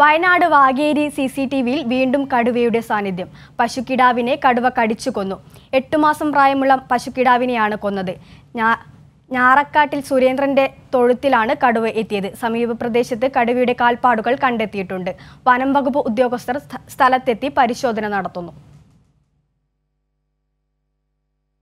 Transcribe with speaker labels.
Speaker 1: വയനാട് വാഗേരി സി സി ടി വിയിൽ വീണ്ടും കടുവയുടെ സാന്നിധ്യം പശുക്കിടാവിനെ കടുവ കടിച്ചു കൊന്നു എട്ടുമാസം പ്രായമുള്ള പശുക്കിടാവിനെയാണ് കൊന്നത് ഞാറക്കാട്ടിൽ സുരേന്ദ്രന്റെ തൊഴുത്തിലാണ് കടുവ എത്തിയത് സമീപ പ്രദേശത്ത് കടുവയുടെ കാൽപ്പാടുകൾ കണ്ടെത്തിയിട്ടുണ്ട് വനം വകുപ്പ് ഉദ്യോഗസ്ഥർ സ്ഥലത്തെത്തി പരിശോധന നടത്തുന്നു